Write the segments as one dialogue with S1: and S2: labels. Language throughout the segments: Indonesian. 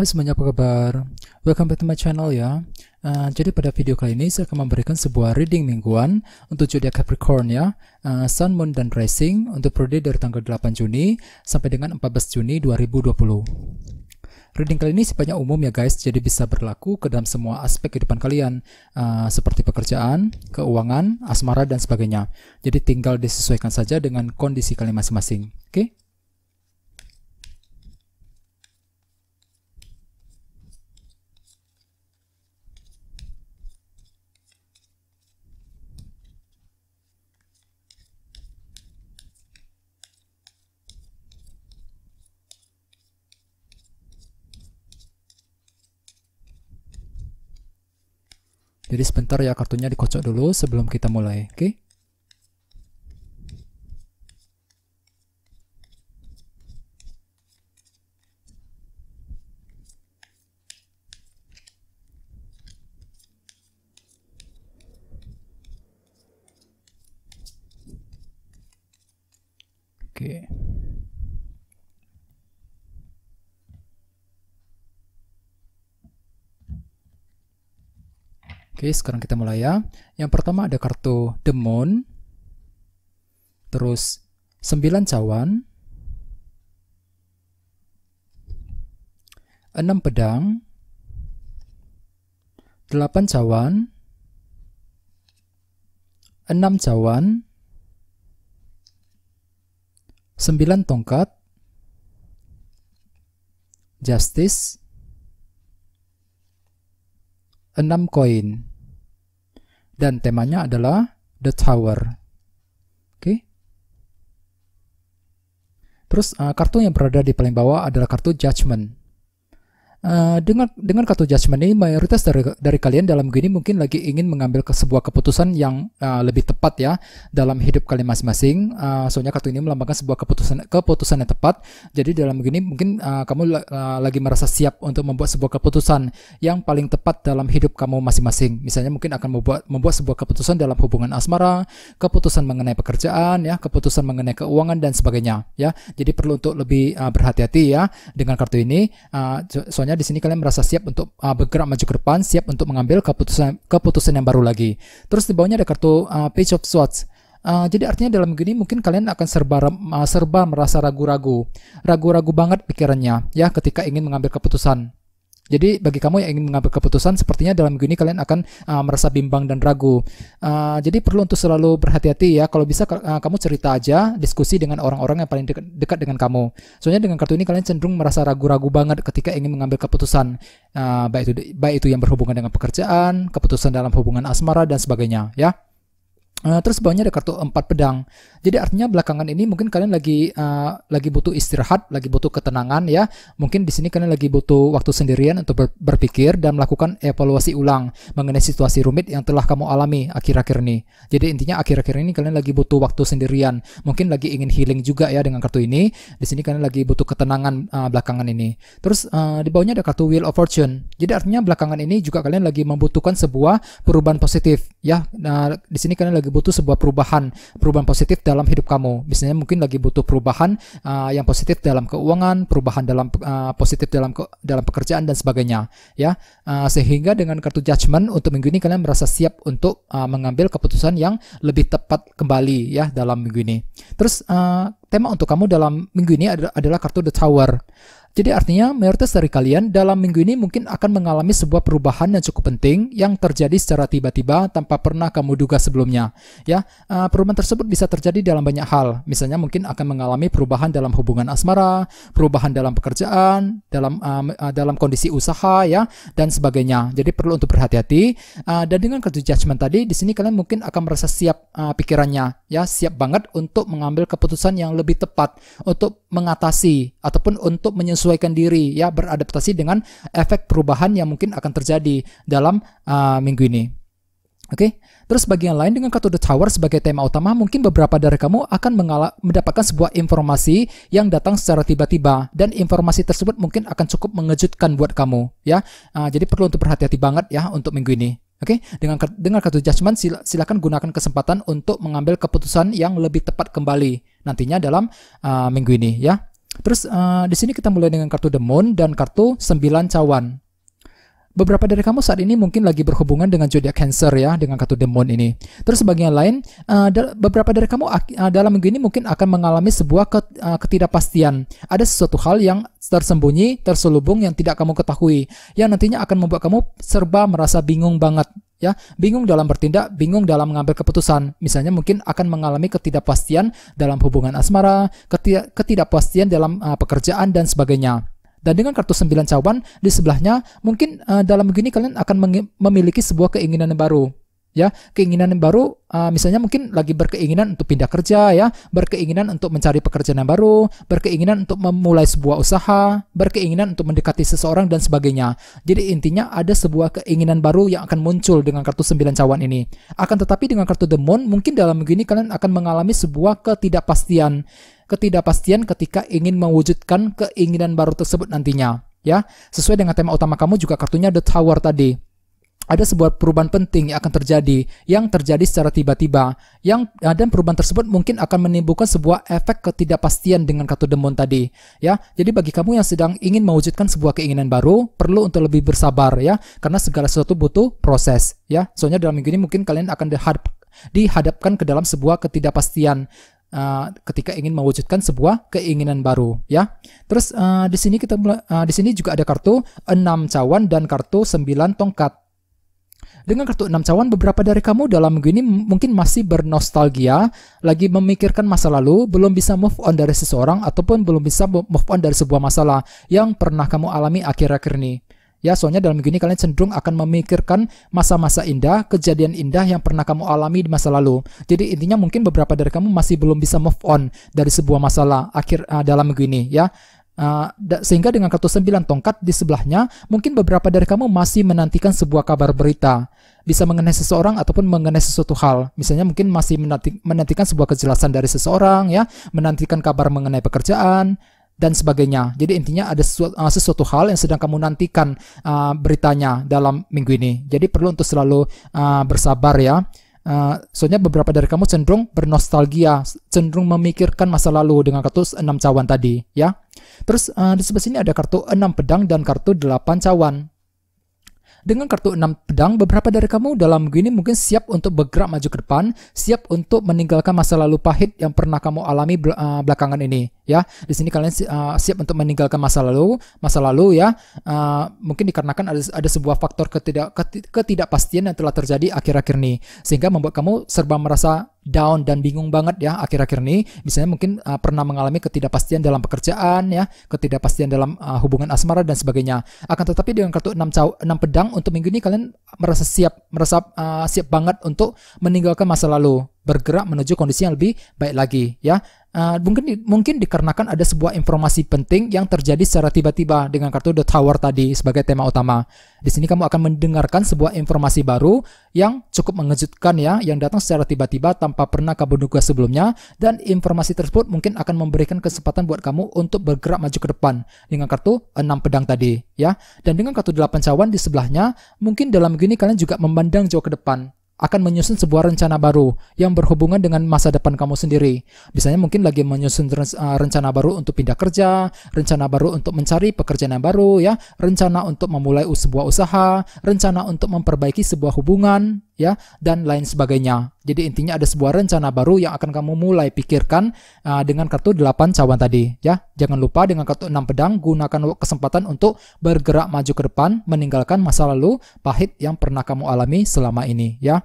S1: Hai semuanya apa kabar? Welcome back to my channel ya uh, Jadi pada video kali ini saya akan memberikan sebuah reading mingguan Untuk zodiak Capricorn ya uh, Sun, Moon, dan Rising Untuk periode dari tanggal 8 Juni sampai dengan 14 Juni 2020 Reading kali ini sifatnya umum ya guys, jadi bisa berlaku ke dalam semua aspek kehidupan kalian, uh, seperti pekerjaan, keuangan, asmara, dan sebagainya. Jadi tinggal disesuaikan saja dengan kondisi kalian masing-masing. Oke? Okay? Jadi sebentar ya kartunya dikocok dulu sebelum kita mulai, oke? Okay? Oke. Okay. Oke, sekarang kita mulai ya. Yang pertama ada kartu The Moon, terus 9 cawan, 6 pedang, 8 cawan, 6 cawan, 9 tongkat, justice, 6 koin dan temanya adalah The Tower. Oke. Okay. Terus uh, kartu yang berada di paling bawah adalah kartu Judgment. Eh, dengan dengan kartu judgment ini mayoritas dari dari kalian dalam gini mungkin lagi ingin mengambil ke sebuah keputusan yang uh, lebih tepat ya dalam hidup kalian masing-masing. Uh, soalnya kartu ini melambangkan sebuah keputusan keputusan yang tepat. Jadi dalam gini mungkin uh, kamu uh, lagi merasa siap untuk membuat sebuah keputusan yang paling tepat dalam hidup kamu masing-masing. Misalnya mungkin akan membuat membuat sebuah keputusan dalam hubungan asmara, keputusan mengenai pekerjaan ya, keputusan mengenai keuangan dan sebagainya ya. Jadi perlu untuk lebih uh, berhati-hati ya dengan kartu ini. Uh, soalnya makanya di sini kalian merasa siap untuk uh, bergerak maju ke depan, siap untuk mengambil keputusan keputusan yang baru lagi. Terus di bawahnya ada kartu uh, Page of Swords. Uh, jadi artinya dalam gini mungkin kalian akan serba uh, serba merasa ragu-ragu, ragu-ragu banget pikirannya ya ketika ingin mengambil keputusan. Jadi bagi kamu yang ingin mengambil keputusan, sepertinya dalam minggu ini kalian akan uh, merasa bimbang dan ragu. Uh, jadi perlu untuk selalu berhati-hati ya. Kalau bisa uh, kamu cerita aja, diskusi dengan orang-orang yang paling dekat, dekat dengan kamu. Soalnya dengan kartu ini kalian cenderung merasa ragu-ragu banget ketika ingin mengambil keputusan, uh, baik itu baik itu yang berhubungan dengan pekerjaan, keputusan dalam hubungan asmara dan sebagainya ya. Uh, terus bawahnya ada kartu empat pedang. Jadi artinya belakangan ini mungkin kalian lagi uh, lagi butuh istirahat, lagi butuh ketenangan ya. Mungkin di sini kalian lagi butuh waktu sendirian untuk ber berpikir dan melakukan evaluasi ulang mengenai situasi rumit yang telah kamu alami akhir-akhir ini. Jadi intinya akhir-akhir ini kalian lagi butuh waktu sendirian. Mungkin lagi ingin healing juga ya dengan kartu ini. Di sini kalian lagi butuh ketenangan uh, belakangan ini. Terus uh, di bawahnya ada kartu Wheel of Fortune. Jadi artinya belakangan ini juga kalian lagi membutuhkan sebuah perubahan positif ya. Nah, di sini kalian lagi lagi butuh sebuah perubahan, perubahan positif dalam hidup kamu. Misalnya mungkin lagi butuh perubahan uh, yang positif dalam keuangan, perubahan dalam uh, positif dalam ke, dalam pekerjaan dan sebagainya, ya. Uh, sehingga dengan kartu judgment untuk minggu ini kalian merasa siap untuk uh, mengambil keputusan yang lebih tepat kembali ya dalam minggu ini. Terus uh, tema untuk kamu dalam minggu ini adalah, adalah kartu The Tower. Jadi artinya mayoritas dari kalian dalam minggu ini mungkin akan mengalami sebuah perubahan yang cukup penting yang terjadi secara tiba-tiba tanpa pernah kamu duga sebelumnya. Ya, eh, perubahan tersebut bisa terjadi dalam banyak hal. Misalnya mungkin akan mengalami perubahan dalam hubungan asmara, perubahan dalam pekerjaan, dalam eh, eh, dalam kondisi usaha ya dan sebagainya. Jadi perlu untuk berhati-hati dan dengan kerja judgement tadi di sini kalian mungkin akan merasa siap pikirannya ya, siap banget untuk mengambil keputusan yang lebih tepat untuk mengatasi ataupun untuk menyesuaikan menyesuaikan diri ya beradaptasi dengan efek perubahan yang mungkin akan terjadi dalam uh, minggu ini. Oke, okay? terus bagian lain dengan kartu The Tower sebagai tema utama, mungkin beberapa dari kamu akan mendapatkan sebuah informasi yang datang secara tiba-tiba dan informasi tersebut mungkin akan cukup mengejutkan buat kamu, ya. Uh, jadi perlu untuk berhati-hati banget ya untuk minggu ini. Oke, okay? dengan dengan kartu Judgment sil silakan gunakan kesempatan untuk mengambil keputusan yang lebih tepat kembali nantinya dalam uh, minggu ini, ya. Terus uh, di sini kita mulai dengan kartu The Moon dan kartu sembilan cawan. Beberapa dari kamu saat ini mungkin lagi berhubungan dengan zodiak Cancer ya dengan kartu The Moon ini. Terus sebagian lain, uh, beberapa dari kamu uh, dalam minggu ini mungkin akan mengalami sebuah ket uh, ketidakpastian. Ada sesuatu hal yang tersembunyi, terselubung yang tidak kamu ketahui, yang nantinya akan membuat kamu serba merasa bingung banget ya bingung dalam bertindak bingung dalam mengambil keputusan misalnya mungkin akan mengalami ketidakpastian dalam hubungan asmara ketidakpastian dalam uh, pekerjaan dan sebagainya dan dengan kartu 9 cawan di sebelahnya mungkin uh, dalam begini kalian akan memiliki sebuah keinginan yang baru ya keinginan yang baru uh, misalnya mungkin lagi berkeinginan untuk pindah kerja ya berkeinginan untuk mencari pekerjaan yang baru berkeinginan untuk memulai sebuah usaha berkeinginan untuk mendekati seseorang dan sebagainya jadi intinya ada sebuah keinginan baru yang akan muncul dengan kartu sembilan cawan ini akan tetapi dengan kartu the moon mungkin dalam begini kalian akan mengalami sebuah ketidakpastian ketidakpastian ketika ingin mewujudkan keinginan baru tersebut nantinya ya sesuai dengan tema utama kamu juga kartunya the tower tadi ada sebuah perubahan penting yang akan terjadi, yang terjadi secara tiba-tiba, yang eh, dan perubahan tersebut mungkin akan menimbulkan sebuah efek ketidakpastian dengan kartu demon tadi, ya. Jadi bagi kamu yang sedang ingin mewujudkan sebuah keinginan baru, perlu untuk lebih bersabar, ya, karena segala sesuatu butuh proses, ya. Soalnya dalam minggu ini mungkin kalian akan dihadap, dihadapkan ke dalam sebuah ketidakpastian uh, ketika ingin mewujudkan sebuah keinginan baru ya. Terus uh, di sini kita uh, di sini juga ada kartu enam cawan dan kartu sembilan tongkat dengan kartu enam cawan, beberapa dari kamu dalam minggu ini mungkin masih bernostalgia, lagi memikirkan masa lalu, belum bisa move on dari seseorang, ataupun belum bisa move on dari sebuah masalah yang pernah kamu alami akhir-akhir ini. Ya, soalnya dalam minggu ini kalian cenderung akan memikirkan masa-masa indah, kejadian indah yang pernah kamu alami di masa lalu. Jadi intinya mungkin beberapa dari kamu masih belum bisa move on dari sebuah masalah akhir uh, dalam minggu ini ya. Ah, sehingga dengan kartu sembilan tongkat di sebelahnya, mungkin beberapa dari kamu masih menantikan sebuah kabar berita, bisa mengenai seseorang ataupun mengenai sesuatu hal. Misalnya mungkin masih menantikan sebuah kejelasan dari seseorang ya, menantikan kabar mengenai pekerjaan dan sebagainya. Jadi intinya ada sesuatu, uh, sesuatu hal yang sedang kamu nantikan uh, beritanya dalam minggu ini. Jadi perlu untuk selalu uh, bersabar ya. Uh, soalnya beberapa dari kamu cenderung bernostalgia, cenderung memikirkan masa lalu dengan kartu 6 cawan tadi, ya. Terus uh, di sebelah sini ada kartu 6 pedang dan kartu 8 cawan. Dengan kartu enam pedang, beberapa dari kamu dalam gini mungkin siap untuk bergerak maju ke depan, siap untuk meninggalkan masa lalu pahit yang pernah kamu alami ah, belakangan ini, ya. Di sini kalian uh, siap untuk meninggalkan masa lalu, masa lalu ya. Uh, mungkin dikarenakan ada, ada sebuah faktor ketidak ketidakpastian yang telah terjadi akhir-akhir ini, sehingga membuat kamu serba merasa down dan bingung banget ya akhir-akhir ini misalnya mungkin uh, pernah mengalami ketidakpastian dalam pekerjaan ya ketidakpastian dalam uh, hubungan asmara dan sebagainya akan tetapi dengan kartu 6 caw 6 pedang untuk minggu ini kalian merasa siap merasa uh, siap banget untuk meninggalkan masa lalu bergerak menuju kondisi yang lebih baik lagi ya Eh, mungkin mungkin dikarenakan ada sebuah informasi penting yang terjadi secara tiba-tiba dengan kartu The Tower tadi sebagai tema utama. Di sini kamu akan mendengarkan sebuah informasi baru yang cukup mengejutkan ya, yang datang secara tiba-tiba tanpa pernah kamu duga sebelumnya dan informasi tersebut mungkin akan memberikan kesempatan buat kamu untuk bergerak maju ke depan dengan kartu 6 pedang tadi ya. Dan dengan kartu 8 cawan di sebelahnya, mungkin dalam gini kalian juga memandang jauh ke depan akan menyusun sebuah rencana baru yang berhubungan dengan masa depan kamu sendiri. Misalnya mungkin lagi menyusun eh, rencana baru untuk pindah kerja, rencana baru untuk mencari pekerjaan yang baru ya, rencana untuk memulai sebuah usaha, rencana untuk memperbaiki sebuah hubungan ya dan lain sebagainya. Jadi intinya ada sebuah rencana baru yang akan kamu mulai pikirkan uh, dengan kartu 8 cawan tadi ya. Jangan lupa dengan kartu 6 pedang gunakan kesempatan untuk bergerak maju ke depan meninggalkan masa lalu pahit yang pernah kamu alami selama ini ya.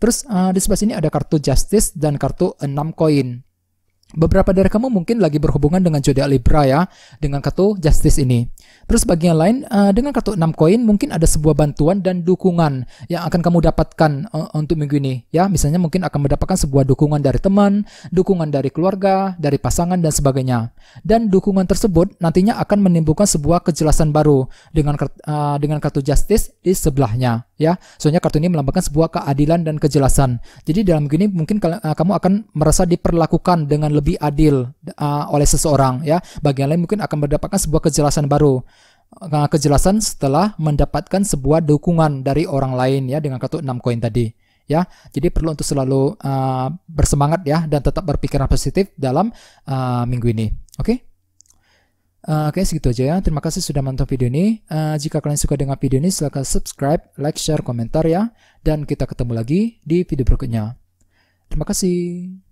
S1: Terus uh, di sebelah sini ada kartu Justice dan kartu 6 koin. Beberapa dari kamu mungkin lagi berhubungan dengan zodiak Libra ya, dengan kartu Justice ini. Terus bagian lain, uh, dengan kartu 6 koin mungkin ada sebuah bantuan dan dukungan yang akan kamu dapatkan uh, untuk minggu ini. Ya, misalnya mungkin akan mendapatkan sebuah dukungan dari teman, dukungan dari keluarga, dari pasangan dan sebagainya. Dan dukungan tersebut nantinya akan menimbulkan sebuah kejelasan baru dengan uh, dengan kartu Justice di sebelahnya ya soalnya kartu ini melambangkan sebuah keadilan dan kejelasan jadi dalam gini mungkin eh, kamu akan merasa diperlakukan dengan lebih adil uh, oleh seseorang ya bagian lain mungkin akan mendapatkan sebuah kejelasan baru uh, kejelasan setelah mendapatkan sebuah dukungan dari orang lain ya dengan kartu 6 koin tadi ya jadi perlu untuk selalu uh, bersemangat ya dan tetap berpikiran positif dalam uh, minggu ini oke okay? Eh, oke, okay, segitu aja ya. Terima kasih sudah menonton video ini. Uh, jika kalian suka dengan video ini, silahkan subscribe, like, share, komentar ya. Dan kita ketemu lagi di video berikutnya. Terima kasih.